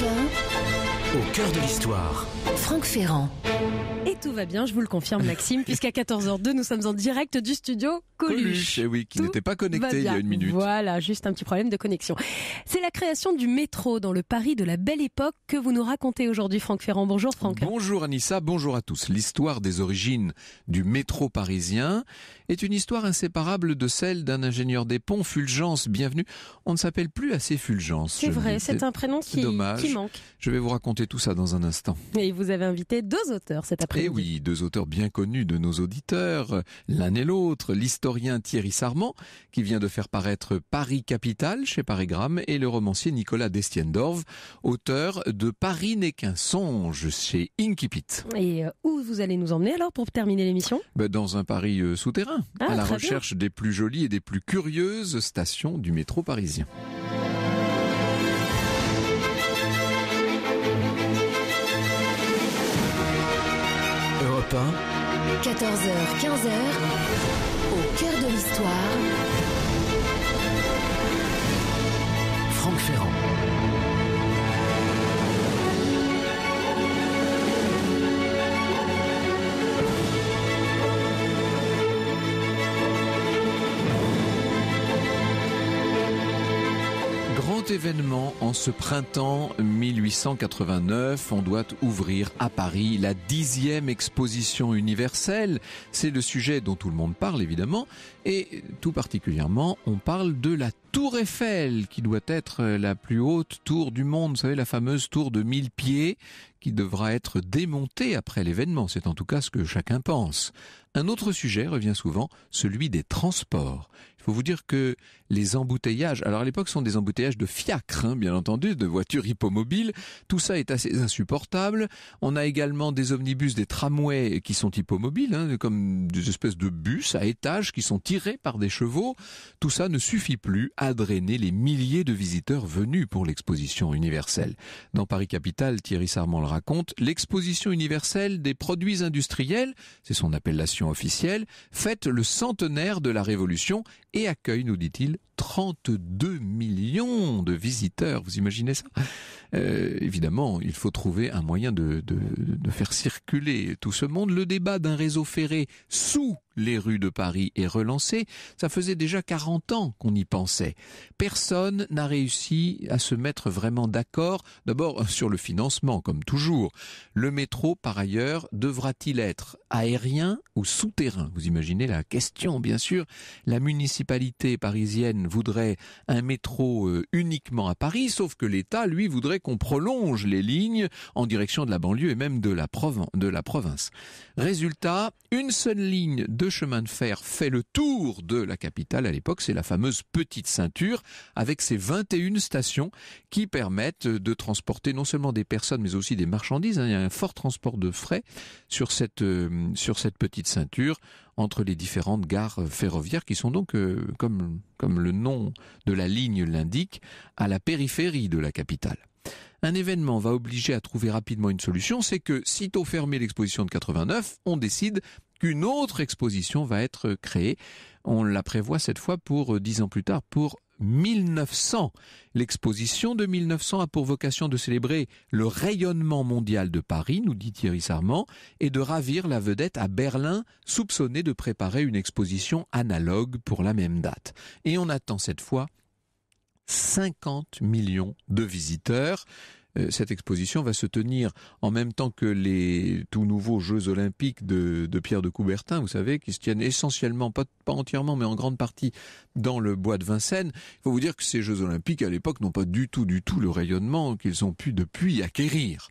doctor. Au cœur de l'histoire. Franck Ferrand. Et tout va bien, je vous le confirme Maxime, puisqu'à 14h02, nous sommes en direct du studio Coluche. Coluche eh oui, qui n'était pas connecté il y a une minute. Voilà, juste un petit problème de connexion. C'est la création du métro dans le Paris de la belle époque que vous nous racontez aujourd'hui Franck Ferrand. Bonjour Franck. Bonjour Anissa, bonjour à tous. L'histoire des origines du métro parisien est une histoire inséparable de celle d'un ingénieur des ponts, Fulgence. Bienvenue. On ne s'appelle plus assez Fulgence. C'est vrai, c'est un prénom qui, qui manque. Je vais vous raconter tout ça dans un instant. Et vous avez invité deux auteurs cet eh après-midi. Eh oui, deux auteurs bien connus de nos auditeurs, l'un et l'autre, l'historien Thierry Sarment, qui vient de faire paraître Paris Capital chez Parigramme, et le romancier Nicolas Destiendorf, auteur de Paris n'est qu'un songe chez Inkipit. Et euh, où vous allez nous emmener alors pour terminer l'émission ben, Dans un Paris euh, souterrain, ah, à la recherche des plus jolies et des plus curieuses stations du métro parisien. 14h, 15h, au cœur de l'histoire. Franck Ferrand. Cet événement en ce printemps 1889. On doit ouvrir à Paris la dixième exposition universelle. C'est le sujet dont tout le monde parle évidemment. Et tout particulièrement, on parle de la tour Eiffel qui doit être la plus haute tour du monde. Vous savez, la fameuse tour de mille pieds qui devra être démontée après l'événement. C'est en tout cas ce que chacun pense. Un autre sujet revient souvent, celui des transports faut vous dire que les embouteillages, alors à l'époque, sont des embouteillages de fiacres, hein, bien entendu, de voitures hippomobiles. Tout ça est assez insupportable. On a également des omnibus, des tramways qui sont hippomobiles, hein, comme des espèces de bus à étages qui sont tirés par des chevaux. Tout ça ne suffit plus à drainer les milliers de visiteurs venus pour l'exposition universelle. Dans Paris Capitale, Thierry Sarment le raconte, l'exposition universelle des produits industriels, c'est son appellation officielle, fête le centenaire de la Révolution et accueille, nous dit-il, 32 millions de visiteurs. Vous imaginez ça euh, Évidemment, il faut trouver un moyen de, de, de faire circuler tout ce monde. Le débat d'un réseau ferré sous les rues de Paris est relancée, ça faisait déjà 40 ans qu'on y pensait. Personne n'a réussi à se mettre vraiment d'accord, d'abord euh, sur le financement, comme toujours. Le métro, par ailleurs, devra-t-il être aérien ou souterrain Vous imaginez la question, bien sûr. La municipalité parisienne voudrait un métro euh, uniquement à Paris, sauf que l'État, lui, voudrait qu'on prolonge les lignes en direction de la banlieue et même de la, province. Résultat, une seule ligne de le chemin de fer fait le tour de la capitale à l'époque. C'est la fameuse petite ceinture avec ses 21 stations qui permettent de transporter non seulement des personnes mais aussi des marchandises. Hein. Il y a un fort transport de frais sur cette, euh, sur cette petite ceinture entre les différentes gares ferroviaires qui sont donc, euh, comme, comme le nom de la ligne l'indique, à la périphérie de la capitale. Un événement va obliger à trouver rapidement une solution, c'est que, sitôt fermée l'exposition de 89, on décide qu'une autre exposition va être créée. On la prévoit cette fois pour euh, dix ans plus tard pour 1900. L'exposition de 1900 a pour vocation de célébrer le rayonnement mondial de Paris, nous dit Thierry Sarment, et de ravir la vedette à Berlin, soupçonnée de préparer une exposition analogue pour la même date. Et on attend cette fois 50 millions de visiteurs. Euh, cette exposition va se tenir en même temps que les tout nouveaux Jeux olympiques de, Pierre de Coubertin, vous savez, qui se tiennent essentiellement, pas, entièrement, mais en grande partie dans le bois de Vincennes. Il faut vous dire que ces Jeux olympiques, à l'époque, n'ont pas du tout, du tout le rayonnement qu'ils ont pu depuis acquérir.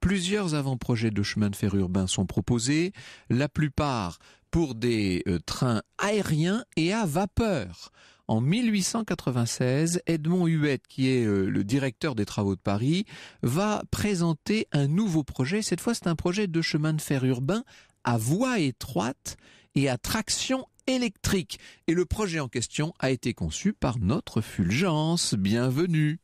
Plusieurs avant-projets de chemin de fer urbain sont proposés, la plupart pour des euh, trains aériens et à vapeur. En 1896, Edmond Huette, qui est euh, le directeur des travaux de Paris, va présenter un nouveau projet. Cette fois, c'est un projet de chemin de fer urbain à voie étroite et à traction électrique. Et le projet en question a été conçu par notre Fulgence. Bienvenue.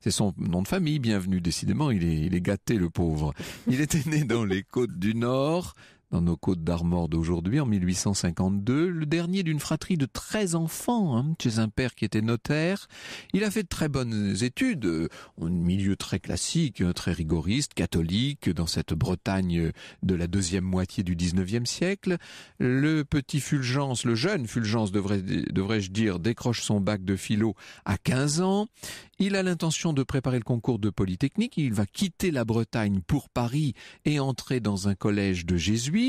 C'est son nom de famille, bienvenue. Décidément, il est, il est gâté, le pauvre. Il était né dans les côtes du Nord dans nos côtes d'Armor d'aujourd'hui, en 1852, le dernier d'une fratrie de 13 enfants, hein, chez un père qui était notaire. Il a fait de très bonnes études, un euh, milieu très classique, euh, très rigoriste, catholique, dans cette Bretagne de la deuxième moitié du 19e siècle. Le petit Fulgence, le jeune Fulgence, devrais-je dire, décroche son bac de philo à 15 ans. Il a l'intention de préparer le concours de Polytechnique. Il va quitter la Bretagne pour Paris et entrer dans un collège de jésuites.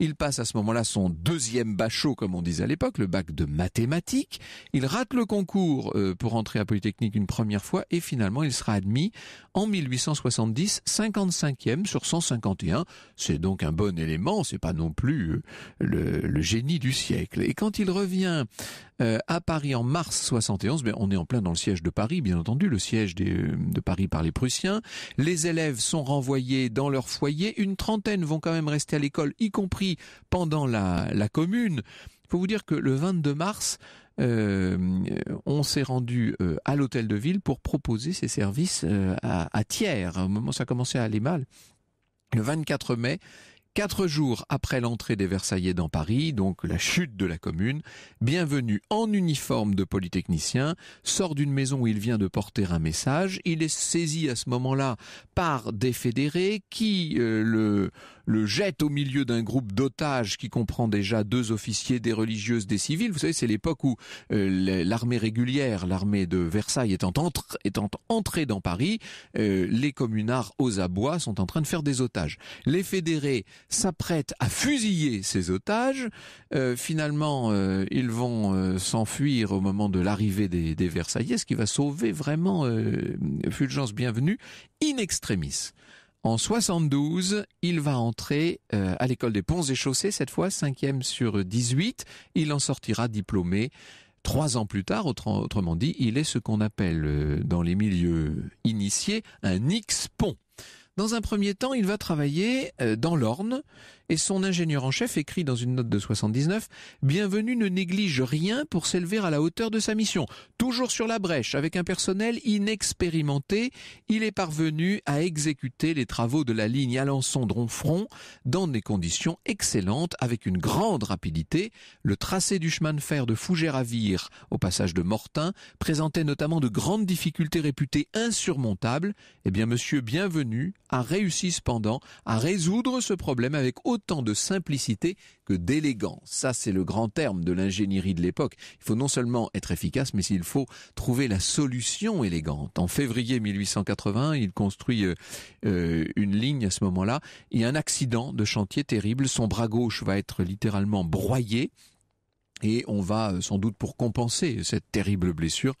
Il passe à ce moment-là son deuxième bachot, comme on disait à l'époque, le bac de mathématiques. Il rate le concours euh, pour entrer à Polytechnique une première fois et finalement il sera admis en 1870, 55e sur 151. C'est donc un bon élément, c'est pas non plus euh, le génie du siècle. Et quand il revient euh, à Paris en mars 71. on est en plein dans le siège de Paris, bien entendu, le siège euh, de Paris par les Prussiens. Les élèves sont renvoyés dans leur foyer. Une trentaine vont quand même rester à l'école, y compris pendant la, la commune. Il faut vous dire que le 22 mars, euh, on s'est rendu à l'hôtel de ville pour proposer ses services à, à, Au moment où ça commençait à aller mal, le 24 mai, Quatre jours après l'entrée des Versaillais dans Paris, donc la chute de la Commune, bienvenue en uniforme de polytechnicien, sort d'une maison où il vient de porter un message. Il est saisi à ce moment-là par des fédérés qui euh, le, jettent au milieu d'un groupe d'otages qui comprend déjà deux officiers, des religieuses, des civils. Vous savez, c'est l'époque où euh, l'armée régulière, l'armée de Versailles étant, entre, entrée dans Paris, euh, les communards aux abois sont en train de faire des otages. Les fédérés s'apprête à fusiller ses otages. Euh, finalement, euh, ils vont euh, s'enfuir au moment de l'arrivée des, des, Versaillais, ce qui va sauver vraiment Fulgence Bienvenue in extremis. En 72, il va entrer à l'école des ponts et chaussées, cette fois cinquième e sur 18. Il en sortira diplômé trois ans plus tard. autrement dit, il est ce qu'on appelle dans les milieux initiés un X-pont. Dans un premier temps, il va travailler euh, dans l'Orne et son ingénieur en chef écrit dans une note de 79 Bienvenue ne néglige rien pour s'élever à la hauteur de sa mission. Toujours sur la brèche, avec un personnel inexpérimenté, il est parvenu à exécuter les travaux de la ligne Alençon-Dronfront dans des conditions excellentes avec une grande rapidité. Le tracé du chemin de fer de fougère à au passage de Mortain présentait notamment de grandes difficultés réputées insurmontables. Eh bien, monsieur Bienvenu a réussi cependant à résoudre ce problème avec autant de simplicité que d'élégance. Ça, c'est le grand terme de l'ingénierie de l'époque. Il faut non seulement être efficace, mais il faut trouver la solution élégante. En février 1880, il construit euh, euh, une ligne à ce moment-là. Il y a un accident de chantier terrible. Son bras gauche va être littéralement broyé. Et on va euh, sans doute pour compenser cette terrible blessure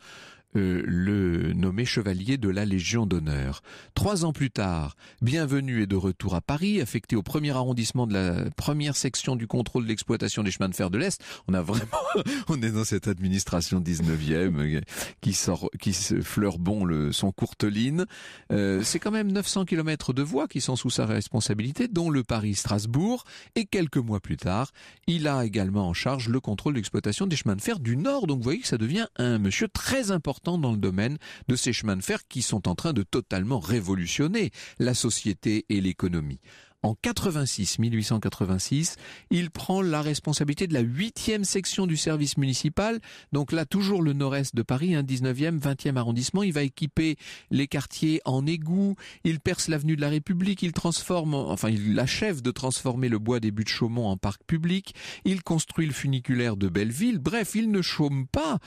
euh, le nommé chevalier de la Légion d'honneur. Trois ans plus tard, bienvenu et de retour à Paris, affecté au premier arrondissement de la première section du contrôle de l'exploitation des chemins de fer de l'Est. On a vraiment, on est dans cette administration 19e qui sort, qui se fleure bon le, son courteline. Euh, c'est quand même 900 kilomètres de voies qui sont sous sa responsabilité, dont le Paris-Strasbourg. Et quelques mois plus tard, il a également en charge le contrôle de l'exploitation des chemins de fer du Nord. Donc vous voyez que ça devient un monsieur très important dans le domaine de ces chemins de fer qui sont en train de totalement révolutionner la société et l'économie. En 86, 1886, il prend la responsabilité de la huitième section du service municipal. Donc là, toujours le nord-est de Paris, un 19e, 20e arrondissement. Il va équiper les quartiers en égout. Il perce l'avenue de la République. Il transforme, enfin, il achève de transformer le bois des buts de Chaumont en parc public. Il construit le funiculaire de Belleville. Bref, il ne chôme pas.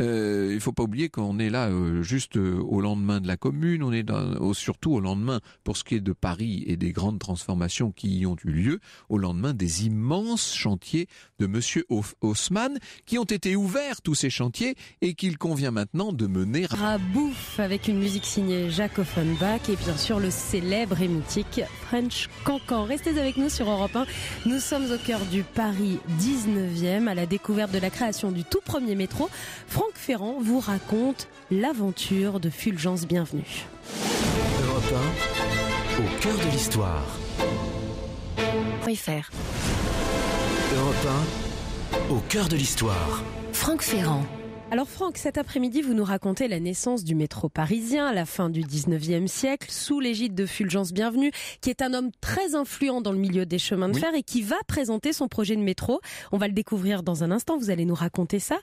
Euh, il faut pas oublier qu'on est là euh, juste euh, au lendemain de la commune. On est dans, surtout au lendemain pour ce qui est de Paris et des grandes transformations qui y ont eu lieu au lendemain des immenses chantiers de M. Haussmann qui ont été ouverts tous ces chantiers et qu'il convient maintenant de mener à bouffe avec une musique signée Jacques Offenbach et bien sûr le célèbre et mythique French Cancan. Restez avec nous sur Europe 1. Nous sommes au cœur du Paris 19e à la découverte de la création du tout premier métro. Franck Ferrand vous raconte l'aventure de Fulgence Bienvenue. Europe 1, au cœur de l'histoire. Europe 1, au cœur de l'histoire. Franck Ferrand. Alors Franck, cet après-midi, vous nous racontez la naissance du métro parisien à la fin du 19e siècle, sous l'égide de Fulgence Bienvenue, qui est un homme très influent dans le milieu des chemins de fer et qui va présenter son projet de métro. On va le découvrir dans un instant, vous allez nous raconter ça.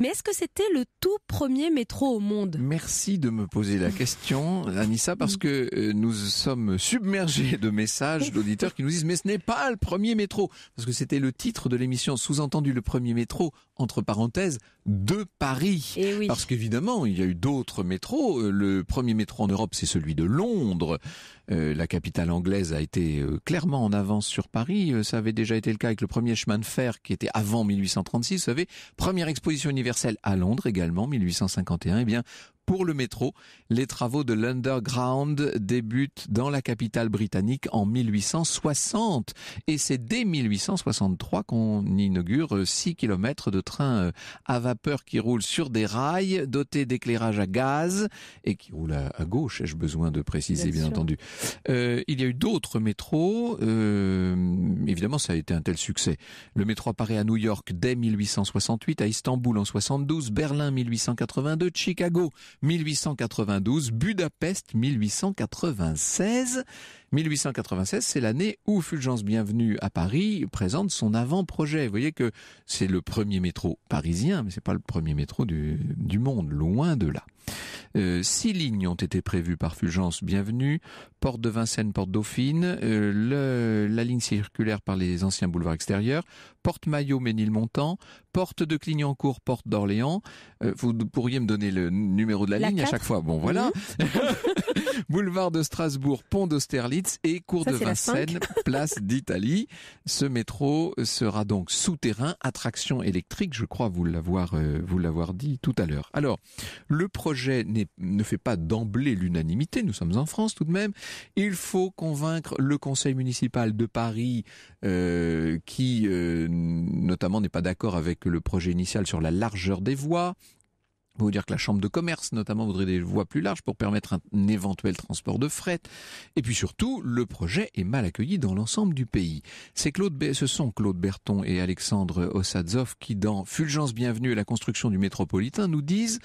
Mais est-ce que c'était le tout premier métro au monde Merci de me poser la question, Anissa, parce que euh, nous sommes submergés de messages d'auditeurs qui nous disent mais ce n'est pas le premier métro, parce que c'était le titre de l'émission, sous-entendu le premier métro, entre parenthèses, de Paris. Eh Parce qu'évidemment, il y a eu d'autres métros. Euh, le premier métro en Europe, c'est celui de Londres. Euh, la capitale anglaise a été euh, clairement en avance sur Paris. Ça avait déjà été le cas avec le premier chemin de fer qui était avant 1836. Vous savez, première exposition universelle à Londres également, 1851. Eh bien, pour le métro. Les travaux de l'Underground débutent dans la capitale britannique en 1860 et c'est dès 1863 qu'on inaugure 6 km de trains euh, à vapeur qui roulent sur des rails dotés d'éclairage à gaz et qui roulent à, gauche, ai-je besoin de préciser bien, bien entendu. Euh, il y a eu d'autres métros, euh, évidemment ça a été un tel succès. Le métro apparaît à New York dès 1868, à Istanbul en 72, Berlin 1882, Chicago 1892, Budapest 1896. 1896, c'est l'année où Fulgence Bienvenue à Paris présente son avant-projet. Vous voyez que c'est le premier métro parisien, mais c'est pas le premier métro du, du monde, loin de là. Euh, six lignes ont été prévues par Fulgence Bienvenue, Porte de Vincennes, Porte Dauphine, euh, le, la ligne circulaire par les anciens boulevards extérieurs, Porte Maillot, Ménilmontant, Porte de Clignancourt, Porte d'Orléans. Euh, vous pourriez me donner le numéro de la, ligne à chaque fois. Bon, voilà. Boulevard de Strasbourg, Pont d'Austerlitz, et cours de Vincennes, place d'Italie. Ce métro sera donc souterrain, attraction électrique, je crois vous l'avoir euh, dit tout à l'heure. Alors, le projet ne fait pas d'emblée l'unanimité, nous sommes en France tout de même. Il faut convaincre le conseil municipal de Paris euh, qui euh, notamment n'est pas d'accord avec le projet initial sur la largeur des voies, vous dire que la chambre de commerce, notamment, voudrait des voies plus larges pour permettre un, éventuel transport de fret. Et puis surtout, le projet est mal accueilli dans l'ensemble du pays. C'est Claude, ce sont Claude Berton et Alexandre Ossadzov qui, dans Fulgence Bienvenue et la construction du métropolitain, nous disent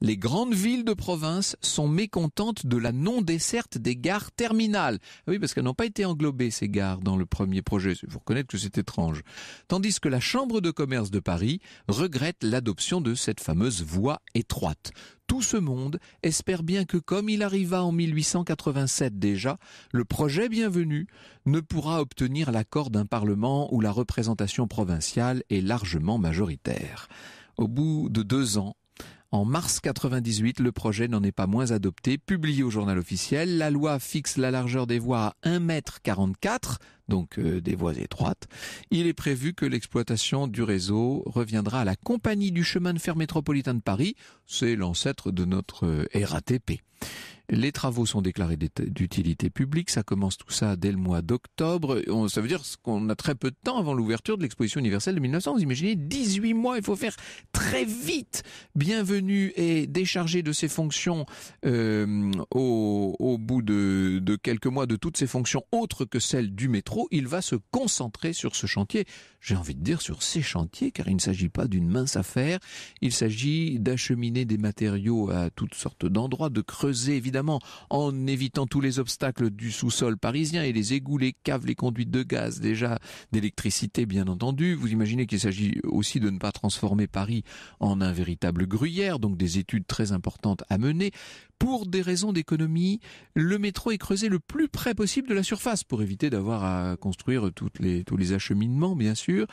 les grandes villes de province sont mécontentes de la non-desserte des gares terminales. Ah oui, parce qu'elles n'ont pas été englobées, ces gares, dans le premier projet. Vous reconnaître que c'est étrange. Tandis que la Chambre de commerce de Paris regrette l'adoption de cette fameuse voie étroite. Tout ce monde espère bien que comme il arriva en 1887 déjà, le projet bienvenu ne pourra obtenir l'accord d'un Parlement où la représentation provinciale est largement majoritaire. Au bout de deux ans, en mars 98, le projet n'en est pas moins adopté, publié au journal officiel. La loi fixe la largeur des voies à 1,44 m donc euh, des voies étroites. Il est prévu que l'exploitation du réseau reviendra à la Compagnie du chemin de fer métropolitain de Paris, c'est l'ancêtre de notre euh, RATP. Les travaux sont déclarés d'utilité publique. Ça commence tout ça dès le mois d'octobre. Ça veut dire qu'on a très peu de temps avant l'ouverture de l'exposition universelle de 1900. Vous imaginez 18 mois. Il faut faire très vite. Bienvenue et déchargé de ses fonctions euh, au, bout de, de quelques mois de toutes ses fonctions autres que celles du métro il va se concentrer sur ce chantier, j'ai envie de dire sur ces chantiers, car il ne s'agit pas d'une mince affaire, il s'agit d'acheminer des matériaux à toutes sortes d'endroits, de creuser évidemment en évitant tous les obstacles du sous-sol parisien et les égouts, les caves, les conduites de gaz déjà, d'électricité bien entendu. Vous imaginez qu'il s'agit aussi de ne pas transformer Paris en un véritable gruyère, donc des études très importantes à mener. Pour des raisons d'économie, le métro est creusé le plus près possible de la surface pour éviter d'avoir à construire toutes les, tous les acheminements, bien sûr.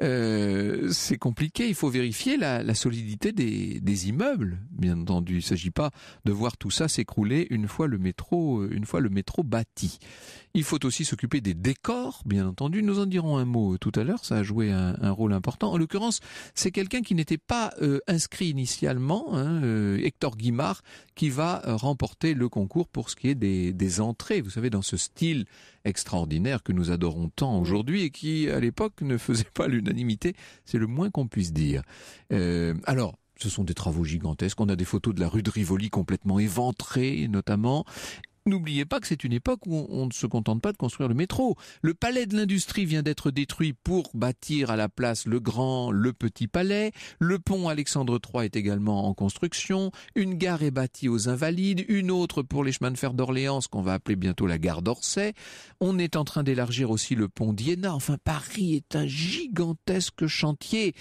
Euh, c'est compliqué. Il faut vérifier la, solidité des, immeubles, bien entendu. Il ne s'agit pas de voir tout ça s'écrouler une fois le métro, euh, une fois le métro bâti. Il faut aussi s'occuper des décors, bien entendu. Nous en dirons un mot tout à l'heure. Ça a joué un, rôle important. En l'occurrence, c'est quelqu'un qui n'était pas euh, inscrit initialement, hein, Hector Guimard, qui va remporter le concours pour ce qui est des, des entrées. Vous savez, dans ce style extraordinaire que nous adorons tant aujourd'hui et qui, à l'époque, ne faisait pas l'unanimité c'est le moins qu'on puisse dire. Euh, alors, ce sont des travaux gigantesques. On a des photos de la rue de Rivoli complètement éventrée, notamment. N'oubliez pas que c'est une époque où on ne se contente pas de construire le métro. Le palais de l'industrie vient d'être détruit pour bâtir à la place le grand, le petit palais. Le pont Alexandre III est également en construction. Une gare est bâtie aux Invalides, une autre pour les chemins de fer d'Orléans, qu'on va appeler bientôt la gare d'Orsay. On est en train d'élargir aussi le pont d'Iéna. Enfin, Paris est un gigantesque chantier.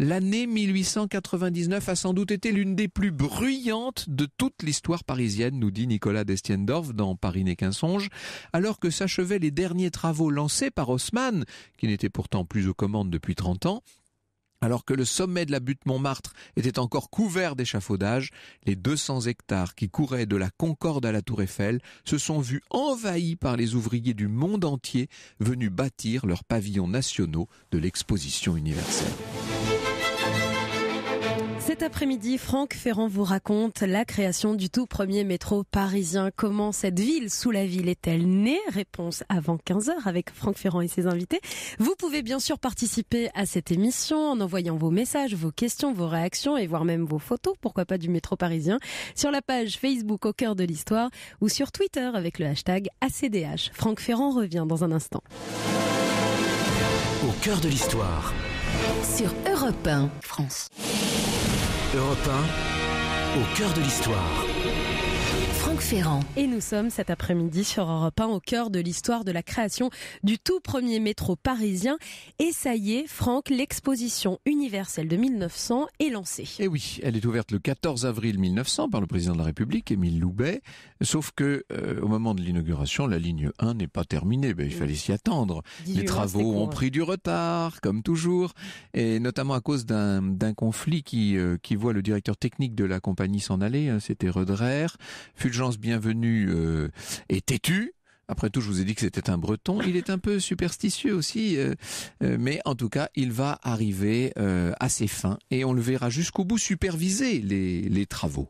L'année 1899 a sans doute été l'une des plus bruyantes de toute l'histoire parisienne, nous dit Nicolas Destiendorf dans Paris n'est qu'un songe, alors que s'achevaient les derniers travaux lancés par Haussmann, qui n'était pourtant plus aux commandes depuis 30 ans, alors que le sommet de la butte Montmartre était encore couvert d'échafaudages, les 200 hectares qui couraient de la Concorde à la Tour Eiffel se sont vus envahis par les ouvriers du monde entier venus bâtir leurs pavillons nationaux de l'exposition universelle. Cet après-midi, Franck Ferrand vous raconte la création du tout premier métro parisien. Comment cette ville sous la ville est-elle née Réponse avant 15h avec Franck Ferrand et ses invités. Vous pouvez bien sûr participer à cette émission en envoyant vos messages, vos questions, vos réactions et voire même vos photos, pourquoi pas du métro parisien, sur la page Facebook au cœur de l'histoire ou sur Twitter avec le hashtag ACDH. Franck Ferrand revient dans un instant. Au cœur de l'histoire. Sur Europe 1, France. Europe 1, au cœur de l'histoire. Ferrand. Et nous sommes cet après-midi sur Europe 1 au cœur de l'histoire de la création du tout premier métro parisien. Et ça y est, Franck, l'exposition universelle de 1900 est lancée. Et eh oui, elle est ouverte le 14 avril 1900 par le président de la République, Émile Loubet. Sauf que, euh, au moment de l'inauguration, la ligne 1 n'est pas terminée. Ben, il fallait s'y attendre. Les travaux ont pris du retard, comme toujours. Et notamment à cause d'un conflit qui, euh, qui voit le directeur technique de la compagnie s'en aller, hein, c'était Redrer, Bienvenue euh, têtu. Après tout, je vous ai dit que c'était un breton. Il est un peu superstitieux aussi, euh, euh, mais en tout cas, il va arriver à ses fins et on le verra jusqu'au bout superviser les travaux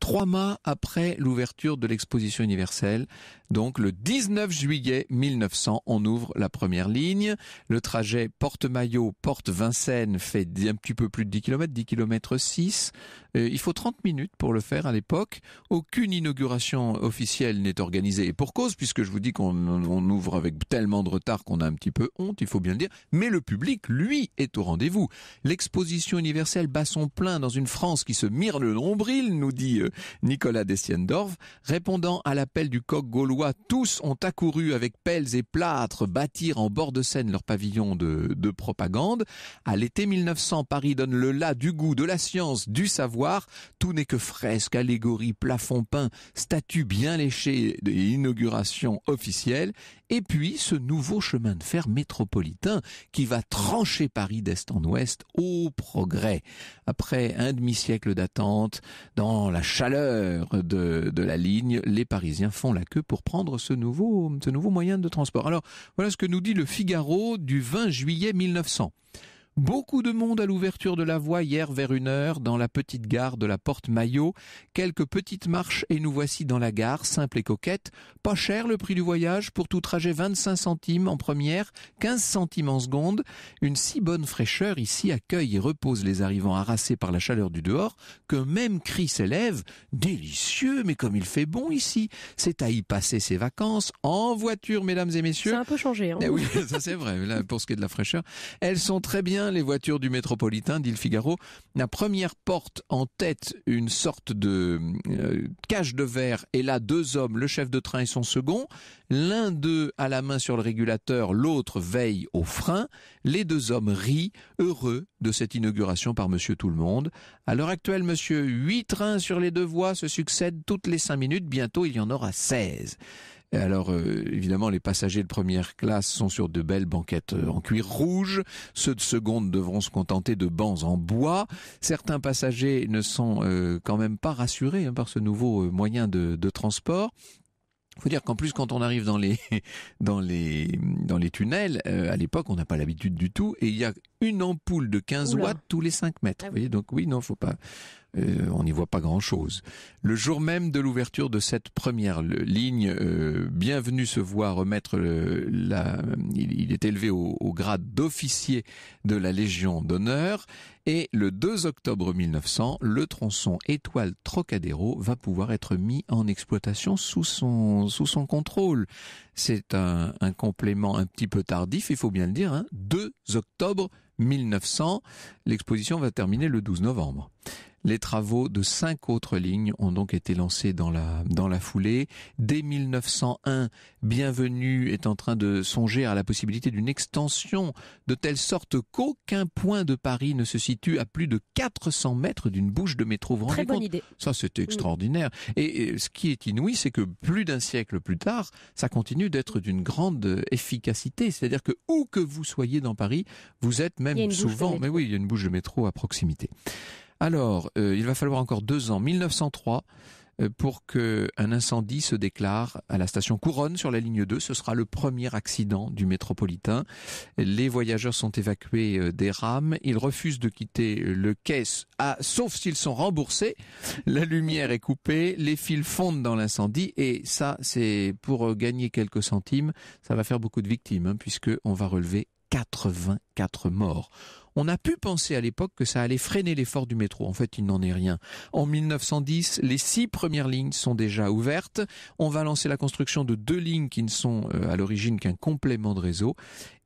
trois mois après l'ouverture de l'exposition universelle. Donc le 19 juillet 1900, on ouvre la première ligne. Le trajet Porte-Maillot, Porte-Vincennes fait un petit peu plus de 10 km, 10 km 6. il faut 30 minutes pour le faire à l'époque. Aucune inauguration officielle n'est organisée. Et pour cause, puisque je vous dis qu'on ouvre avec tellement de retard qu'on a un petit peu honte, il faut bien le dire. Mais le public, lui, est au rendez-vous. L'exposition universelle bat son plein dans une France qui se mire le nombril, nous dit euh, Nicolas Dessiendorf. Répondant à l'appel du coq gaulois, tous ont accouru avec pelles et plâtres bâtir en bord de Seine leur pavillon de, propagande. À l'été 1900, Paris donne le la du goût, de la science, du savoir. Tout n'est que fresque, allégorie, plafond peint, statues bien léchées et inaugurations officielles. Et puis, ce nouveau chemin de fer métropolitain qui va trancher Paris d'est en ouest au progrès. Après un demi-siècle d'attente, dans la chaleur de, la ligne, les Parisiens font la queue pour prendre ce nouveau, ce nouveau moyen de transport. Alors voilà ce que nous dit le Figaro du 20 juillet 1900. Beaucoup de monde à l'ouverture de la voie hier vers une heure dans la petite gare de la Porte Maillot. Quelques petites marches et nous voici dans la gare, simple et coquette. Pas cher le prix du voyage, pour tout trajet 25 centimes en première, 15 centimes en seconde. Une si bonne fraîcheur ici accueille et repose les arrivants harassés par la chaleur du dehors que même cri s'élève. Délicieux, mais comme il fait bon ici. C'est à y passer ses vacances en voiture, mesdames et messieurs. Ça un peu changé. Hein. Eh oui, ça c'est vrai. pour ce qui est de la fraîcheur, elles sont très bien les voitures du métropolitain, dit le Figaro. La première porte en tête une sorte de cache euh, cage de verre et là deux hommes, le chef de train et son second. L'un d'eux a la main sur le régulateur, l'autre veille au frein. Les deux hommes rient, heureux de cette inauguration par Monsieur Tout le Monde. À l'heure actuelle, Monsieur, huit trains sur les deux voies se succèdent toutes les cinq minutes. Bientôt, il y en aura 16. Alors euh, évidemment, les passagers de première classe sont sur de belles banquettes euh, en cuir rouge. Ceux de seconde devront se contenter de bancs en bois. Certains passagers ne sont euh, quand même pas rassurés hein, par ce nouveau moyen de, transport. faut dire qu'en plus, quand on arrive dans les dans les dans les tunnels, à l'époque, on n'a pas l'habitude du tout, et il y a une ampoule de 15 watts tous les 5 mètres. Ah donc oui, non, faut pas. Euh, on n'y voit pas grand-chose. Le jour même de l'ouverture de cette première ligne, euh, Bienvenue se voit remettre la. Il, est élevé au, au grade d'officier de la Légion d'honneur. Et le 2 octobre 1900, le tronçon Étoile Trocadéro va pouvoir être mis en exploitation sous son sous son contrôle. C'est un, complément un petit peu tardif, il faut bien le dire, 2 hein. octobre 1900. L'exposition va terminer le 12 novembre. Les travaux de cinq autres lignes ont donc été lancés dans la, foulée. Dès 1901, Bienvenue est en train de songer à la possibilité d'une extension de telle sorte qu'aucun point de Paris ne se situe à plus de 400 mètres d'une bouche de métro. Très bonne idée. Ça, c'était extraordinaire. et ce qui est inouï, c'est que plus d'un siècle plus tard, ça continue d'être d'une grande efficacité. C'est-à-dire que où que vous soyez dans Paris, vous êtes même souvent, mais oui, il y a une bouche de métro à proximité. Alors, euh, il va falloir encore deux ans, 1903, euh, pour qu'un incendie se déclare à la station Couronne sur la ligne 2. Ce sera le premier accident du métropolitain. Les voyageurs sont évacués euh, des rames. Ils refusent de quitter le caisse, à, sauf s'ils sont remboursés. La lumière est coupée, les fils fondent dans l'incendie et ça, c'est pour gagner quelques centimes. Ça va faire beaucoup de victimes hein, puisqu'on va relever 84 morts on a pu penser à l'époque que ça allait freiner l'effort du métro. En fait, il n'en est rien. En 1910, les six premières lignes sont déjà ouvertes. On va lancer la construction de deux lignes qui ne sont euh, à l'origine qu'un complément de réseau.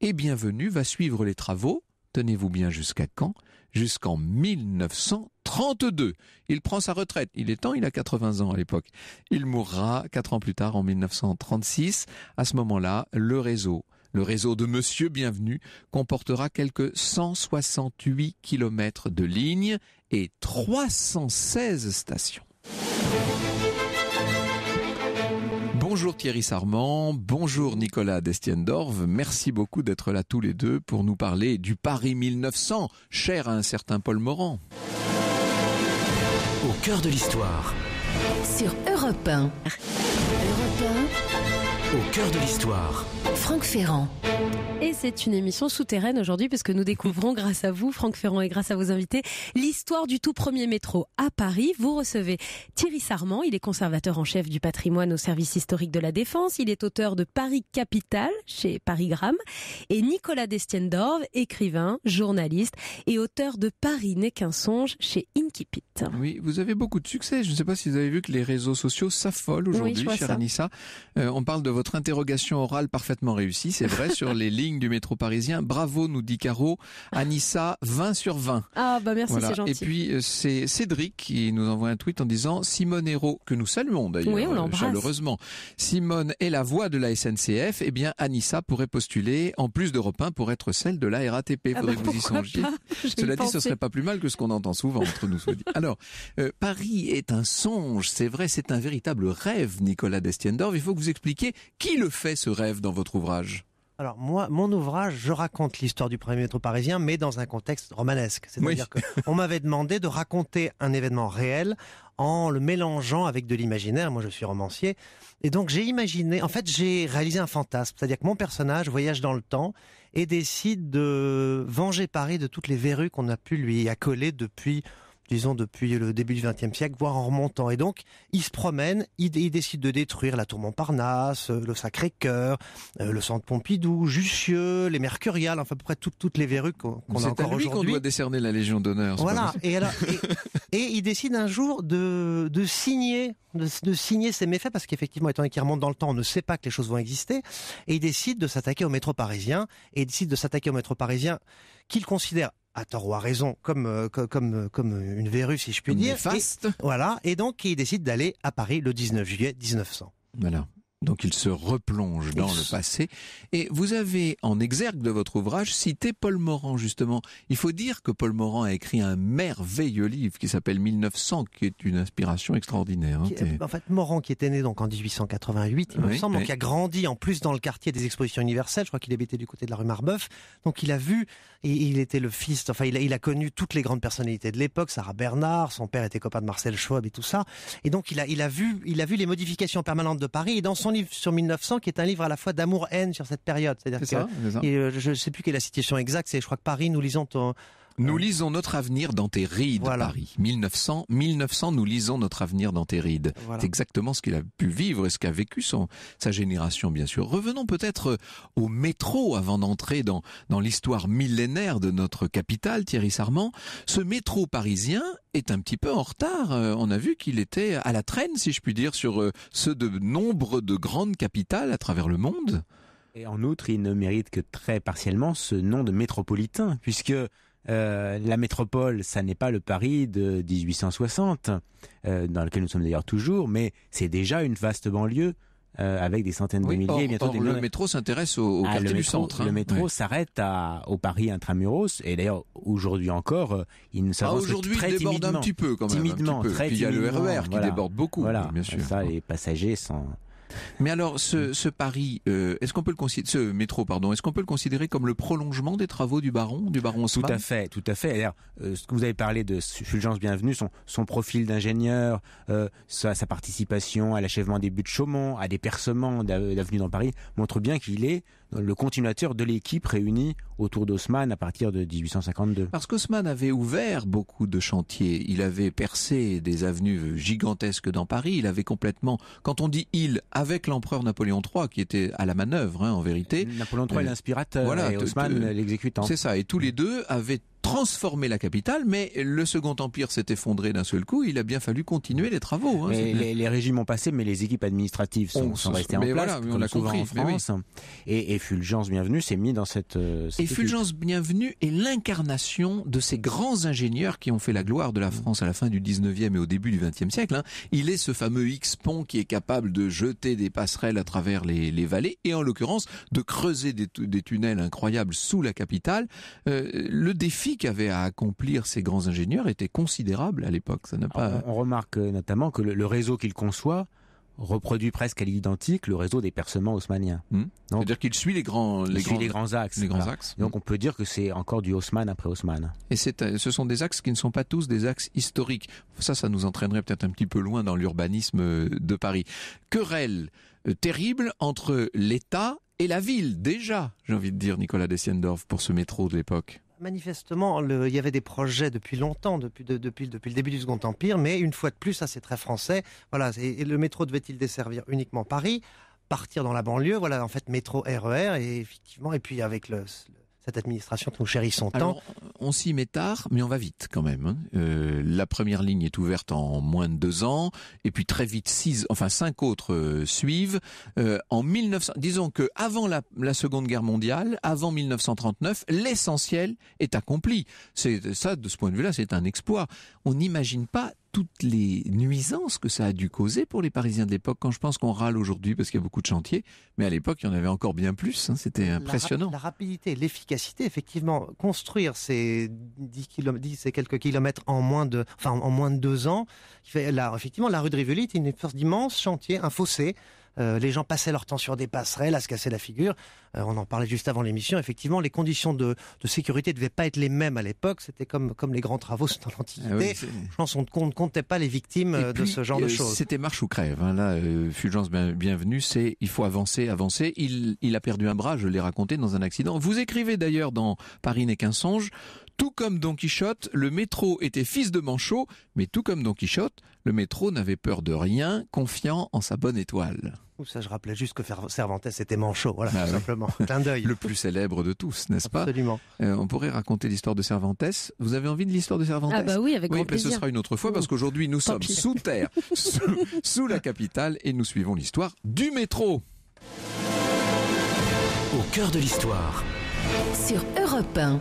Et bienvenue va suivre les travaux. Tenez-vous bien jusqu'à quand Jusqu'en 1932. Il prend sa retraite. Il est temps, il a 80 ans à l'époque. Il mourra quatre ans plus tard, en 1936. À ce moment-là, le réseau le réseau de Monsieur Bienvenu comportera quelques 168 km de lignes et 316 stations. Bonjour Thierry Sarment, bonjour Nicolas Destiendorf, merci beaucoup d'être là tous les deux pour nous parler du Paris 1900, cher à un certain Paul Morand. Au cœur de l'histoire. Sur Europe au cœur de l'histoire. Franck Ferrand. Et c'est une émission souterraine aujourd'hui puisque nous découvrons grâce à vous, Franck Ferrand et grâce à vos invités, l'histoire du tout premier métro à Paris. Vous recevez Thierry Sarment, il est conservateur en chef du patrimoine au service historique de la Défense, il est auteur de Paris Capital chez Paris Gramme, et Nicolas Destiendorf, écrivain, journaliste et auteur de Paris n'est qu'un songe chez Inkipit. Oui, vous avez beaucoup de succès. Je ne sais pas si vous avez vu que les réseaux sociaux s'affolent aujourd'hui, oui, chère Anissa. Euh, on parle de votre interrogation orale parfaitement réussie, c'est vrai, sur les lignes du métro parisien. Bravo, nous dit Caro. Anissa, 20 sur 20. Ah bah merci, c'est gentil. Et puis euh, c'est Cédric qui nous envoie un tweet en disant Simone Hérault, que nous saluons d'ailleurs oui, euh, chaleureusement. Simone est la voix de la SNCF, eh bien Anissa pourrait postuler, en plus d'Europe 1, pour être celle de la RATP. Ah bah Faudrait vous y Cela dit, ce serait pas plus mal que ce qu'on entend souvent entre nous. Alors, euh, Paris est un songe, c'est vrai, c'est un véritable rêve, Nicolas Destiendorf. Il faut que vous expliquiez qui le fait ce rêve dans votre ouvrage alors moi, mon ouvrage, je raconte l'histoire du premier métro parisien, mais dans un contexte romanesque. C'est-à-dire qu'on m'avait demandé de raconter un événement réel en le mélangeant avec de l'imaginaire. Moi, je suis romancier. Et donc, j'ai imaginé, en fait, j'ai réalisé un fantasme. C'est-à-dire que mon personnage voyage dans le temps et décide de venger Paris de toutes les verrues qu'on a pu lui accoler depuis disons depuis le début du XXe siècle, voire en remontant. Et donc, il se promène, il, décide de détruire la tour Montparnasse, euh, le Sacré-Cœur, euh, le centre Pompidou, Jussieu, les Mercuriales, enfin à peu près toutes, toutes les verrues qu'on a encore aujourd'hui. C'est qu'on doit décerner la Légion d'honneur. Voilà. Et, il décide un jour de, signer, de, signer ses méfaits parce qu'effectivement, étant donné qu'il remonte dans le temps, on ne sait pas que les choses vont exister. Et il décide de s'attaquer au métro parisien et il décide de s'attaquer au métro parisien qu'il considère à tort ou à raison, comme euh, comme euh, comme euh, une verrue si je puis dire. voilà, et donc il décide d'aller à Paris le 19 juillet 1900. Voilà. Donc il se replonge dans le passé. Et vous avez en exergue de votre ouvrage cité Paul Morand, justement. Il faut dire que Paul Morand a écrit un merveilleux livre qui s'appelle 1900, qui est une inspiration extraordinaire. Hein, en fait, Morand, qui était né donc en 1888, il me semble, oui. a grandi en plus dans le quartier des expositions universelles. Je crois qu'il habitait du côté de la rue Marbeuf. Donc il a vu, et il était le fils, enfin il a, connu toutes les grandes personnalités de l'époque, Sarah Bernard, son père était copain de Marcel Schwab et tout ça. Et donc il a, il a, vu, il a vu les modifications permanentes de Paris. dans son sur 1900 qui est un livre à la fois d'amour-haine sur cette période. C'est-à-dire que euh, je ne sais plus quelle est la situation exacte, c'est je crois que Paris, nous lisons ton, nous lisons notre avenir dans tes rides, Paris. 1900, 1900, nous lisons notre avenir dans tes rides. C'est exactement ce qu'il a pu vivre et ce qu'a vécu son, sa génération, bien sûr. Revenons peut-être euh, au métro avant d'entrer dans, dans l'histoire millénaire de notre capitale, Thierry Sarment. Ce métro parisien est un petit peu en retard. Euh, on a vu qu'il était à la traîne, si je puis dire, sur euh, ceux de nombre de grandes capitales à travers le monde. Et en outre, il ne mérite que très partiellement ce nom de métropolitain, puisque euh, la métropole, ça n'est pas le Paris de 1860, euh, dans lequel nous sommes d'ailleurs toujours, mais c'est déjà une vaste banlieue. Euh, avec des centaines de milliers, Le métro s'intéresse au, ah, quartier du centre. Hein. Le métro s'arrête à au Paris intramuros et d'ailleurs aujourd'hui encore, il ne ah, s'avance aujourd'hui il déborde un petit peu quand même, timidement, Puis il y a le RER e qui déborde beaucoup, voilà. bien sûr. Ça, les passagers sont mais alors, ce, euh, est-ce qu'on peut le considérer, ce métro, pardon, est-ce qu'on peut le considérer comme le prolongement des travaux du baron, du baron Tout à fait, tout à fait. Euh, ce que vous avez parlé de Fulgence Bienvenue, son, profil d'ingénieur, euh, sa, participation à l'achèvement des buts de Chaumont, à des percements d'avenues dans Paris, montre bien qu'il est le continuateur de l'équipe réunie autour d'Osman à partir de 1852. Parce qu'Osman avait ouvert beaucoup de chantiers, il avait percé des avenues gigantesques dans Paris, il avait complètement, quand on dit il, avec l'empereur Napoléon III qui était à la manœuvre hein, en vérité. Napoléon III euh, l'inspirateur et Haussmann l'exécutant. C'est ça, et tous les deux avaient transformer la capitale, mais le Second Empire s'est effondré d'un seul coup. Il a bien fallu continuer les travaux. Hein, les, régimes ont passé, mais les équipes administratives sont, restées en place. l'a compris en France. Hein. Et, et, Fulgence Bienvenue s'est mis dans cette. Euh, cette et Fulgence Bienvenue est l'incarnation de ces grands ingénieurs qui ont fait la gloire de la mm. France à la fin du 19e et au début du 20e siècle. Hein. Il est ce fameux X-pont qui est capable de jeter des passerelles à travers les, vallées et en l'occurrence de creuser des, tunnels incroyables sous la capitale. Euh, le défi qu'avaient à accomplir ces grands ingénieurs était considérable à l'époque. Ça pas. On, remarque euh, notamment que le, réseau qu'il conçoit reproduit presque à l'identique le réseau des percements haussmanniens. Hmm. C'est-à-dire qu'il suit les grands, axes. axes. Donc on peut dire que c'est encore du Haussmann après Haussmann. Et euh, ce sont des axes qui ne sont pas tous des axes historiques. Ça, ça nous entraînerait peut-être un petit peu loin dans l'urbanisme euh, de Paris. Querelle terrible entre l'État et la ville, déjà, j'ai envie de dire, Nicolas Dessiendorf, pour ce métro de l'époque. Manifestement, il y avait des projets depuis longtemps, depuis, depuis, le début du Second Empire, mais une fois de plus, ça c'est très français. Voilà, et, le métro devait-il desservir uniquement Paris, partir dans la banlieue Voilà, en fait, métro RER, e et effectivement, et puis avec le cette administration que nous son temps on s'y met tard, mais on va vite quand même. Hein. Euh, la première ligne est ouverte en moins de deux ans, et puis très vite six, enfin cinq autres euh, suivent. Euh, en 1900, disons que avant la, la Seconde Guerre mondiale, avant 1939, l'essentiel est accompli. C'est ça, de ce point de vue-là, c'est un exploit. On n'imagine pas toutes les nuisances que ça a dû causer pour les Parisiens de l'époque. Quand je pense qu'on râle aujourd'hui parce qu'il y a beaucoup de chantiers, mais à l'époque, il y en avait encore bien plus. Hein, c'était impressionnant. La, rapidité, l'efficacité, effectivement, construire ces 10, km, ces quelques kilomètres en moins de, enfin, en moins de deux ans, là, effectivement, la rue de Rivoli était une force d'immense chantier, un fossé. Euh, les gens passaient leur temps sur des passerelles à se casser la figure. Euh, on en parlait juste avant l'émission. Effectivement, les conditions de, sécurité ne devaient pas être les mêmes à l'époque. C'était comme, comme les grands travaux dans l'Antiquité. Je ne comptait pas les victimes euh, de ce genre de choses. C'était marche ou crève. Hein. Là, Fulgence, bienvenue. C'est il faut avancer, avancer. il a perdu un bras, je l'ai raconté, dans un accident. Vous écrivez d'ailleurs dans Paris n'est qu'un songe. Tout comme Don Quichotte, le métro était fils de Manchot, mais tout comme Don Quichotte, le métro n'avait peur de rien, confiant en sa bonne étoile. Ça, je rappelais juste que Cervantes était manchot, voilà, bah simplement. Le plus célèbre de tous, n'est-ce pas Absolument. Euh, on pourrait raconter l'histoire de Cervantes. Vous avez envie de l'histoire de Cervantes Ah bah oui, avec grand plaisir. Ce sera une autre fois, parce oh, qu'aujourd'hui, nous sommes sous terre, sous, sous la capitale, et nous suivons l'histoire du métro. Au cœur de l'histoire. Sur Europe 1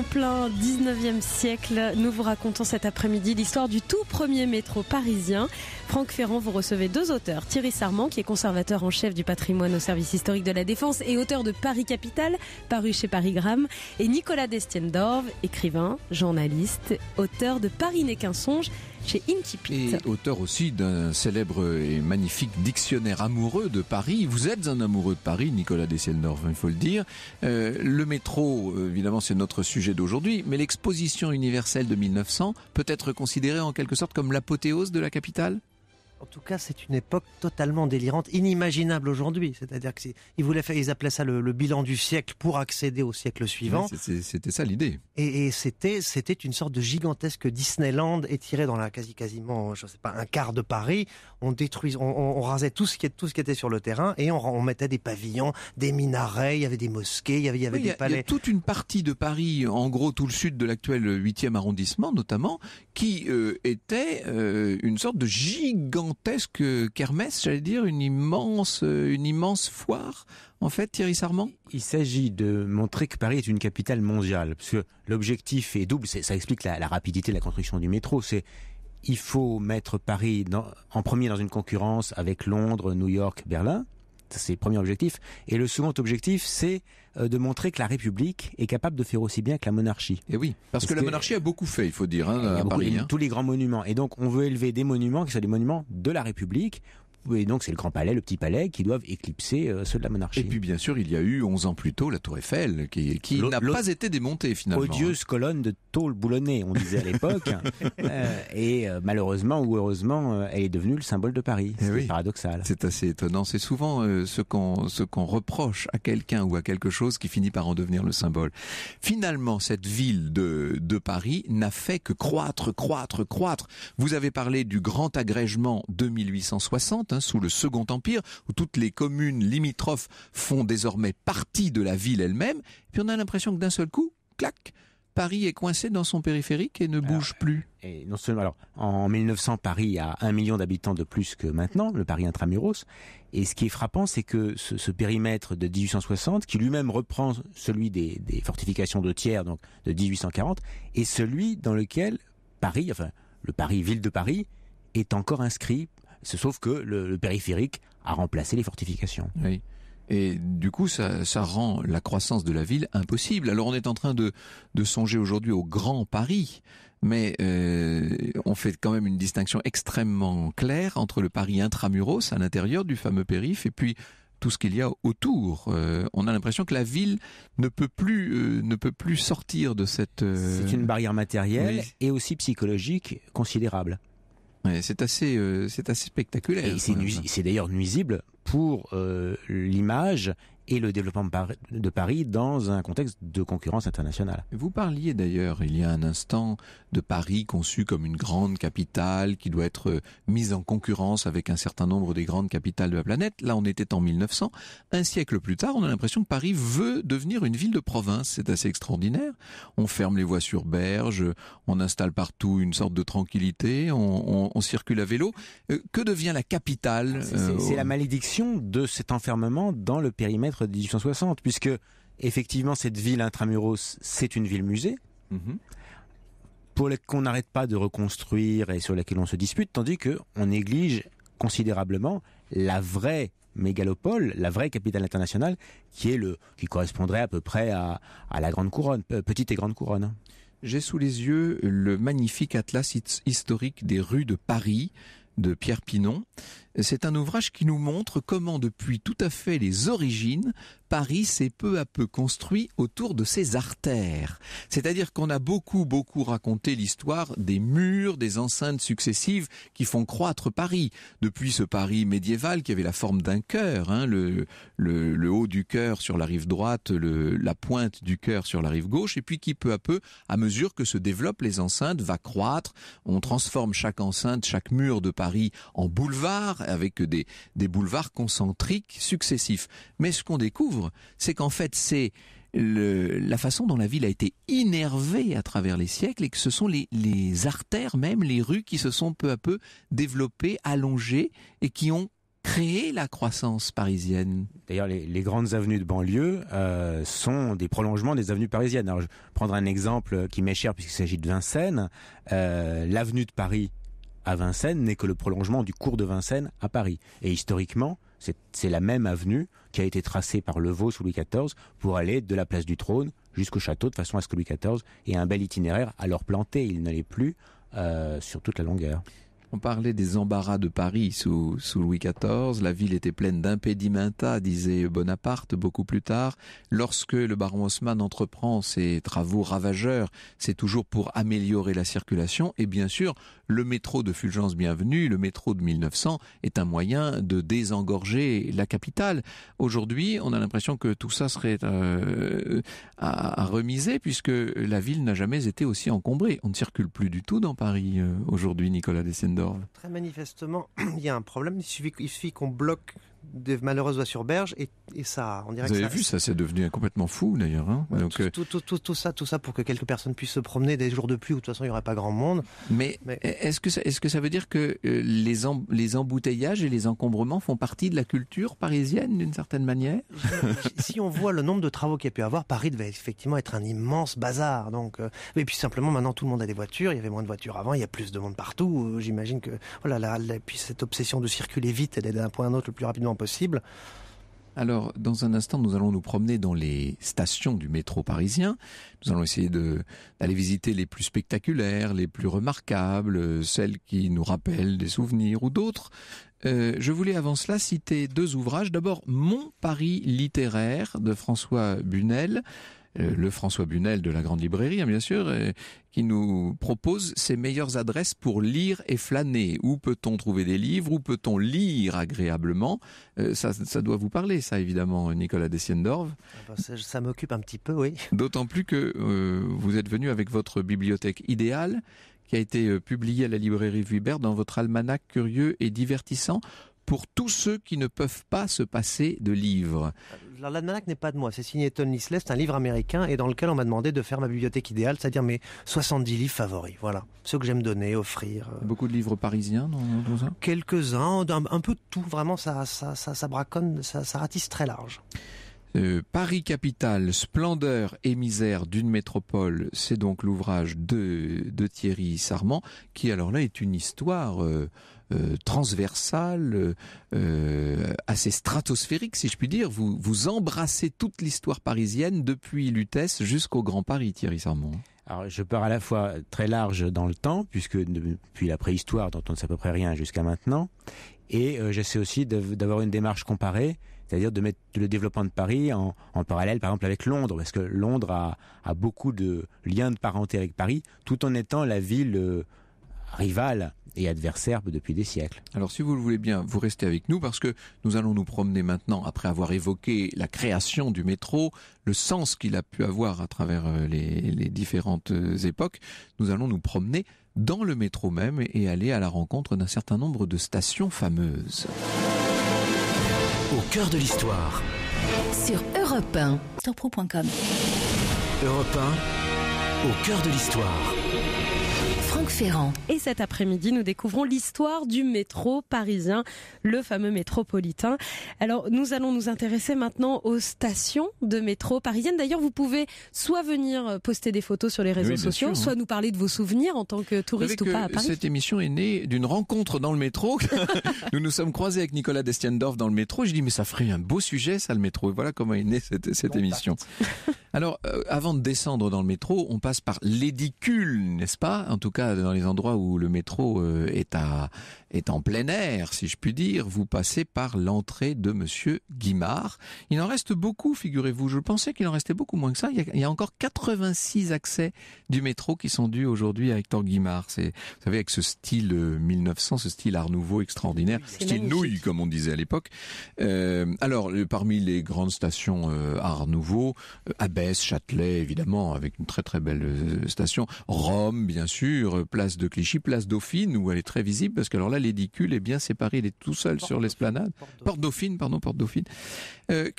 en plein 19e siècle, nous vous racontons cet après-midi l'histoire du tout premier métro parisien. Franck Ferrand, vous recevez deux auteurs. Thierry Sarment, qui est conservateur en chef du patrimoine au service historique de la Défense et auteur de Paris Capital, paru chez Paris Gramme. Et Nicolas Destiendorf, écrivain, journaliste, auteur de Paris n'est qu'un songe, chez Et auteur aussi d'un célèbre et magnifique dictionnaire amoureux de Paris. Vous êtes un amoureux de Paris, Nicolas Dessiel-Norf, il faut le dire. Euh, le métro, euh, évidemment, c'est notre sujet d'aujourd'hui, mais l'exposition universelle de 1900 peut être considérée en quelque sorte comme l'apothéose de la capitale en tout cas, c'est une époque totalement délirante, inimaginable aujourd'hui. C'est-à-dire qu'ils voulaient faire, ils appelaient ça le, bilan du siècle pour accéder au siècle suivant. c'était ça l'idée. Et, c'était, c'était une sorte de gigantesque Disneyland étiré dans la quasi quasiment, je sais pas, un quart de Paris. On détruisait, on, rasait tout ce qui tout ce qui était sur le terrain et on, mettait des pavillons, des minarets, il y avait des mosquées, il y avait, y avait des palais. Il y a toute une partie de Paris, en gros tout le sud de l'actuel 8e arrondissement notamment, qui euh, était euh, une sorte de gigantesque que euh, kermesse, j'allais dire, une immense, euh, une immense foire, en fait, Thierry Sarment Il s'agit de montrer que Paris est une capitale mondiale, parce que l'objectif est double, ça explique la, rapidité de la construction du métro, c'est il faut mettre Paris en premier dans une concurrence avec Londres, New York, Berlin. C'est le premier objectif. Et le second objectif, c'est euh, de montrer que la République est capable de faire aussi bien que la monarchie. Et eh oui, parce, que, la monarchie a beaucoup fait, il faut dire, hein, à hein. Tous les grands monuments. Et donc, on veut élever des monuments qui soient des monuments de la République et donc c'est le Grand Palais, le Petit Palais qui doivent éclipser euh, ceux de la monarchie. Et puis bien sûr, il y a eu 11 ans plus tôt la Tour Eiffel qui, qui n'a pas été démontée finalement. Odieuse hein. colonne de tôle boulonnais, on disait à l'époque. Euh, et euh, malheureusement ou heureusement, elle est devenue le symbole de Paris. Eh c'est paradoxal. C'est assez étonnant. C'est souvent ce qu'on ce qu'on reproche à quelqu'un ou à quelque chose qui finit par en devenir le symbole. Finalement, cette ville de de Paris n'a fait que croître, croître, croître. Vous avez parlé du grand agrègement de 1860 Hein, sous le Second Empire, où toutes les communes limitrophes font désormais partie de la ville elle-même. puis on a l'impression que d'un seul coup, clac, Paris est coincé dans son périphérique et ne bouge plus. non seulement, alors, en 1900, Paris a un million d'habitants de plus que maintenant, le Paris intramuros. Et ce qui est frappant, c'est que ce, périmètre de 1860, qui lui-même reprend celui des, fortifications de Thiers, donc de 1840, est celui dans lequel Paris, enfin, le Paris, ville de Paris, est encore inscrit Sauf que le, périphérique a remplacé les fortifications. Oui. Et du coup, ça, rend la croissance de la ville impossible. Alors on est en train de, songer aujourd'hui au Grand Paris, mais euh, on fait quand même une distinction extrêmement claire entre le Paris intramuros à l'intérieur du fameux périph' et puis tout ce qu'il y a autour. Euh, on a l'impression que la ville ne peut plus euh, ne peut plus sortir de cette. C'est une barrière matérielle et aussi psychologique considérable c'est assez, euh, c'est assez spectaculaire. c'est, d'ailleurs nuisible pour euh, l'image et le développement de Paris dans un contexte de concurrence internationale. Vous parliez d'ailleurs il y a un instant de Paris conçu comme une grande capitale qui doit être euh, mise en concurrence avec un certain nombre des grandes capitales de la planète. Là, on était en 1900. Un siècle plus tard, on a l'impression que Paris veut devenir une ville de province. C'est assez extraordinaire. On ferme les voies sur berge, on installe partout une sorte de tranquillité, on, circule à vélo. Euh, que devient la capitale C'est la euh, malédiction de cet enfermement dans le périmètre de 1860, puisque effectivement cette ville intramuros, c'est une ville musée. Mhm. pour pour qu'on n'arrête pas de reconstruire et sur laquelle on se dispute, tandis qu'on néglige considérablement la vraie mégalopole, la vraie capitale internationale, qui est le qui correspondrait à peu près à, à la grande couronne, euh, petite et grande couronne. J'ai sous les yeux le magnifique atlas historique des rues de Paris de Pierre Pinon. C'est un ouvrage qui nous montre comment depuis tout à fait les origines, Paris s'est peu à peu construit autour de ses artères. C'est-à-dire qu'on a beaucoup, beaucoup raconté l'histoire des murs, des enceintes successives qui font croître Paris. Depuis ce Paris médiéval qui avait la forme d'un cœur, hein, le, haut du cœur sur la rive droite, la pointe du cœur sur la rive gauche, et puis qui peu à peu, à mesure que se développent les enceintes, va croître. On transforme chaque enceinte, chaque mur de Paris en boulevard avec des, boulevards concentriques successifs. Mais ce qu'on découvre, c'est qu'en fait, c'est le, la façon dont la ville a été innervée à travers les siècles et que ce sont les, artères, même les rues, qui se sont peu à peu développées, allongées et qui ont créé la croissance parisienne. D'ailleurs, les, grandes avenues de banlieue euh, sont des prolongements des avenues parisiennes. Alors, je vais prendre un exemple qui m'est cher puisqu'il s'agit de Vincennes. Euh, l'avenue de Paris, à Vincennes n'est que le prolongement du cours de Vincennes à Paris. Et historiquement, c'est la même avenue qui a été tracée par Levaux sous Louis XIV pour aller de la place du trône jusqu'au château, de façon à ce que Louis XIV ait un bel itinéraire. à leur planter, il n'allait plus euh, sur toute la longueur. On parlait des embarras de Paris sous, Louis XIV. La ville était pleine d'impédimenta, disait Bonaparte beaucoup plus tard. Lorsque le baron Haussmann entreprend ses travaux ravageurs, c'est toujours pour améliorer la circulation. Et bien sûr, le métro de Fulgence Bienvenue, le métro de 1900, est un moyen de désengorger la capitale. Aujourd'hui, on a l'impression que tout ça serait euh, à, remiser puisque la ville n'a jamais été aussi encombrée. On ne circule plus du tout dans Paris euh, aujourd'hui, Nicolas Descendant. Très manifestement, il y a un problème. Il suffit qu'on bloque de Malheureuse-sur-Berge et, et, ça, on Vous avez vu ça, c'est devenu complètement fou d'ailleurs. Hein. Donc, euh, tout, tout, tout, ça, tout ça pour que quelques personnes puissent se promener des jours de pluie où de toute façon il n'y aurait pas grand monde. Mais, e-, est-ce que, ça, est -ce que ça veut dire que euh, les, les embouteillages et les encombrements font partie de la culture parisienne d'une certaine manière Si on voit le nombre de travaux qu'il y a pu avoir, Paris devait effectivement être un immense bazar. Donc, et euh, puis simplement maintenant tout le monde a des voitures, il y avait moins de voitures avant, il y a plus de monde partout. J'imagine que voilà, puis cette obsession de circuler vite, d'aller d'un point à un autre le plus rapidement possible. Alors, dans un instant, nous allons nous promener dans les stations du métro parisien. Nous allons essayer d'aller visiter les plus spectaculaires, les plus remarquables, euh, celles qui nous rappellent des souvenirs ou d'autres. Euh, je voulais avant cela citer deux ouvrages. D'abord, Mon Paris littéraire de François Bunel. Euh, le François Bunel de la Grande Librairie, hein, bien sûr, euh, qui nous propose ses meilleures adresses pour lire et flâner. Où peut-on trouver des livres Où peut-on lire agréablement euh, ça, ça doit vous parler, ça, évidemment, Nicolas Dessiendorf. Ah bah, ça, ça m'occupe un petit peu, oui. D'autant plus que vous êtes venu avec votre bibliothèque idéale, qui a été publiée à la librairie Vuibert dans votre almanach curieux et divertissant pour tous ceux qui ne peuvent pas se passer de livres. Ah, alors l'almanach n'est pas de moi, c'est signé Tony Slest, un livre américain et dans lequel on m'a demandé de faire ma bibliothèque idéale, c'est-à-dire mes 70 livres favoris, voilà, ceux que j'aime donner, offrir. Euh. Beaucoup de livres parisiens dans, dans Quelques-uns, un, peu de tout, vraiment ça ça ça, ça braconne, ça, ça ratisse très large. Euh, Paris Capitale, Splendeur et misère d'une métropole, c'est donc l'ouvrage de, Thierry Sarment, qui alors là est une histoire euh, euh, transversale, assez stratosphérique si je puis dire. Vous, vous embrassez toute l'histoire parisienne depuis Lutèce jusqu'au Grand Paris, Thierry Sarment. Alors, je pars à la fois très large dans le temps, puisque depuis la préhistoire, dont on ne sait à peu près rien jusqu'à maintenant, et j'essaie aussi d'avoir une démarche comparée c'est-à-dire de mettre le développement de Paris en, parallèle, par exemple, avec Londres, parce que Londres a, beaucoup de liens de parenté avec Paris, tout en étant la ville euh, rivale et adversaire depuis des siècles. Alors si vous le voulez bien, vous restez avec nous parce que nous allons nous promener maintenant, après avoir évoqué la création du métro, le sens qu'il a pu avoir à travers euh, les, différentes euh, époques, nous allons nous promener dans le métro même et aller à la rencontre d'un certain nombre de stations fameuses au cœur de l'histoire. Sur Europe 1, Storepro.com Europe 1, au cœur de l'histoire. Ferrand. Et cet après-midi, nous découvrons l'histoire du métro parisien, le fameux métropolitain. Alors, nous allons nous intéresser maintenant aux stations de métro parisiennes. D'ailleurs, vous pouvez soit venir poster des photos sur les réseaux sociaux, soit nous parler de vos souvenirs en tant que touriste ou pas à Paris. Cette émission est née d'une rencontre dans le métro. nous nous sommes croisés avec Nicolas Destiendorf dans le métro. ai dit, mais ça ferait un beau sujet, ça, le métro. Et voilà comment est née cette, émission. Alors, euh, avant de descendre dans le métro, on passe par l'édicule, n'est-ce pas En tout cas, dans les endroits où le métro euh, est, à, est en plein air, si je puis dire, vous passez par l'entrée de Monsieur Guimard. Il en reste beaucoup, figurez-vous. Je pensais qu'il en restait beaucoup moins que ça. Il y, a, encore 86 accès du métro qui sont dus aujourd'hui à Hector Guimard. C'est, vous savez, avec ce style 1900, euh, ce style Art Nouveau extraordinaire, style nouille, comme on disait à l'époque. alors, parmi les grandes stations Art Nouveau, Châtelet, évidemment, avec une très très belle euh, station. Rome, bien sûr, euh, place de Clichy, place Dauphine, où elle est très visible, parce que alors là, l'édicule est bien séparé, il est tout seul sur l'esplanade. Porte Dauphine, pardon, Porte Dauphine. Euh,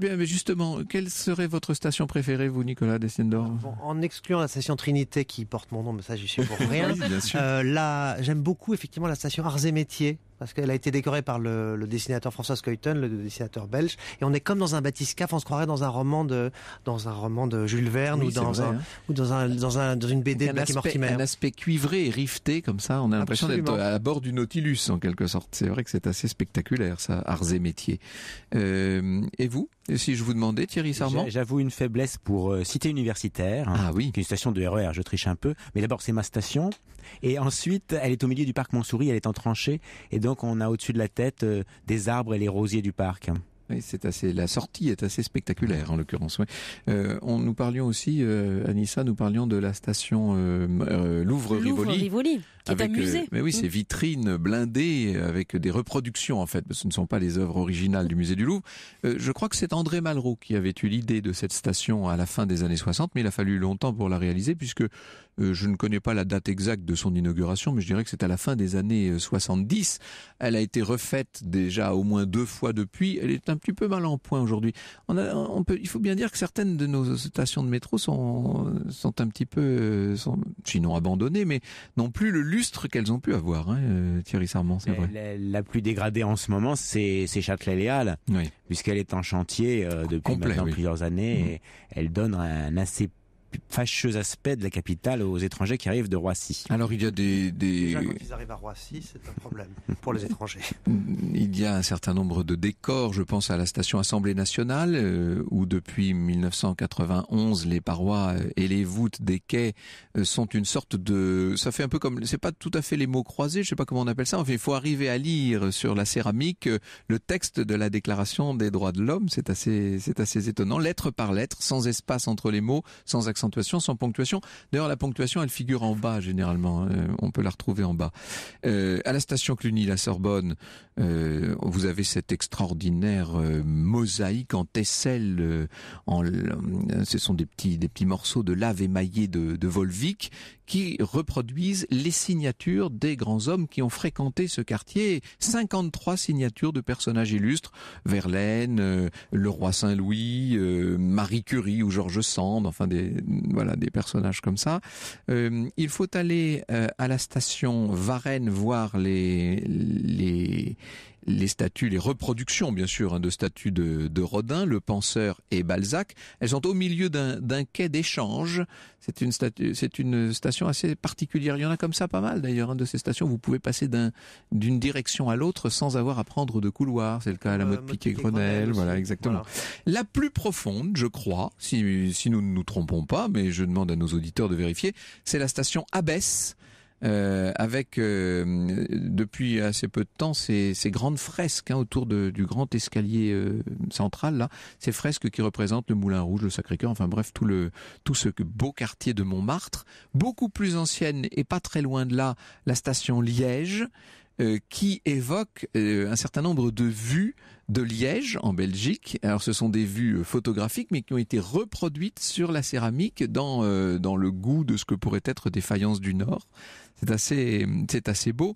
mais justement, quelle serait votre station préférée, vous, Nicolas Destendor ah, En excluant la station Trinité, qui porte mon nom, mais ça, j'y suis pour rien. Euh, là, j'aime beaucoup, effectivement, la station Arts et Métiers, parce qu'elle a été décorée par le, le dessinateur François Skeuten, le dessinateur belge, et on est comme dans un bathyscaphe, on se croirait dans un roman de dans un roman de Jules Verne ou, dans un, hein. ou dans un dans un dans une BD de un Mortimer. Un aspect cuivré et rifté comme ça, on a l'impression d'être à bord du Nautilus en quelque sorte. C'est vrai que c'est assez spectaculaire ça, arts et métiers. Euh, et vous et si je vous demandais, Thierry Sarment J'avoue une faiblesse pour euh, Cité Universitaire, ah, oui. qui une station de RER, e je triche un peu. Mais d'abord, c'est ma station. Et ensuite, elle est au milieu du parc Montsouris, elle est en tranchée. Et donc, on a au-dessus de la tête euh, des arbres et les rosiers du parc. Oui, c'est assez. La sortie est assez spectaculaire en l'occurrence. Euh, on nous parlions aussi, Anissa, nous parlions de la station louvre rivoli un euh, musée. mais oui, mm. c'est vitrines blindées avec des reproductions en fait, ce ne sont pas les œuvres originales du musée du Louvre. Euh, je crois que c'est André Malraux qui avait eu l'idée de cette station à la fin des années 60, mais il a fallu longtemps pour la réaliser puisque euh, je ne connais pas la date exacte de son inauguration, mais je dirais que c'est à la fin des années 70. Elle a été refaite déjà au moins deux fois depuis. Elle est un petit peu mal en point aujourd'hui. On, il faut bien dire que certaines de nos stations de métro sont, sont un petit peu, sont, sinon abandonnées, mais non plus le qu'elles ont pu avoir, hein, euh, Thierry Sarment, c'est vrai. La, plus dégradée en ce moment, c'est Châtelet-Léal, puisqu'elle est en chantier euh, depuis maintenant plusieurs années. Mmh. Et elle donne un assez fâcheux aspect de la capitale aux étrangers qui arrivent de Roissy. Alors il y a des... quand ils arrivent à Roissy, c'est un problème pour les étrangers. Mm, il y a un certain nombre de décors, je pense à la station Assemblée nationale, euh, où depuis 1991, les parois euh, et les voûtes des quais euh, sont une sorte de... Ça fait un peu comme... C'est pas tout à fait les mots croisés, je sais pas comment on appelle ça, enfin il faut arriver à lire sur la céramique le texte de la Déclaration des droits de l'homme, c'est assez, assez étonnant, lettre par lettre, sans espace entre les mots, sans accent accentuation, sans ponctuation. D'ailleurs, la ponctuation, elle figure en bas généralement. Euh, on peut la retrouver en bas. Euh, à la station Cluny, la Sorbonne, euh, vous avez cette extraordinaire mosaïque en tesselle. en, ce sont des petits, des petits morceaux de lave émaillée de, de Volvic qui reproduisent les signatures des grands hommes qui ont fréquenté ce quartier. 53 signatures de personnages illustres Verlaine, le roi Saint-Louis, Marie Curie ou Georges Sand, enfin des, voilà des personnages comme ça. Euh, il faut aller euh, à la station Varennes voir les les les statues, les reproductions bien sûr hein, de statues de, Rodin, le penseur et Balzac. Elles sont au milieu d'un quai d'échange. C'est une, statue, une station assez particulière. Il y en a comme ça pas mal d'ailleurs hein, de ces stations. Vous pouvez passer d'une direction à l'autre sans avoir à prendre de couloir. C'est le cas à la euh, mode Piquet-Grenelle. Voilà, exactement. La plus profonde, je crois, si, si nous ne nous trompons pas, mais je demande à nos auditeurs de vérifier, c'est la station Abbesse euh, avec euh, depuis assez peu de temps ces, grandes fresques hein, autour de, du grand escalier euh, central là, ces fresques qui représentent le Moulin Rouge, le Sacré-Cœur, enfin bref tout le tout ce beau quartier de Montmartre, beaucoup plus ancienne et pas très loin de là la station Liège. Euh, qui évoque euh, un certain nombre de vues de Liège en Belgique. Alors ce sont des vues euh, photographiques mais qui ont été reproduites sur la céramique dans dans le goût de ce que pourraient être des faïences du Nord. C'est assez c'est assez beau.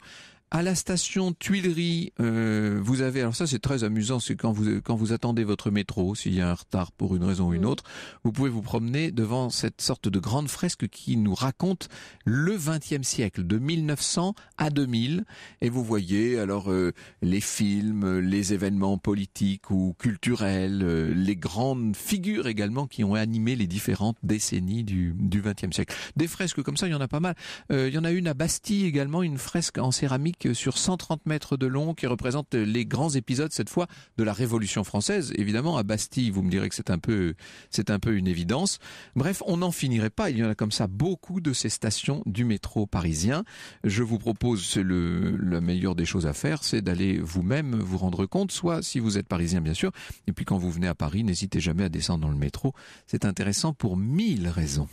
À la station Tuileries, euh, vous avez alors ça c'est très amusant, c'est quand vous quand vous attendez votre métro, s'il y a un retard pour une raison ou une mm. autre, vous pouvez vous promener devant cette sorte de grande fresque qui nous raconte le XXe siècle, de 1900 à 2000, et vous voyez alors euh, les films, les événements politiques ou culturels, euh, les grandes figures également qui ont animé les différentes décennies du du XXe siècle. Des fresques comme ça, il y en a pas mal. il y en a une à Bastille également, une fresque en céramique sur 130 mètres de long qui représente les grands épisodes, cette fois, de la Révolution française. Évidemment, à Bastille, vous me direz que c'est un peu, c'est un peu une évidence. Bref, on n'en finirait pas. Il y en a comme ça beaucoup de ces stations du métro parisien. Je vous propose, c'est le, la meilleure des choses à faire, c'est d'aller vous-même vous rendre compte, soit si vous êtes parisien, bien sûr, et puis quand vous venez à Paris, n'hésitez jamais à descendre dans le métro. C'est intéressant pour mille raisons.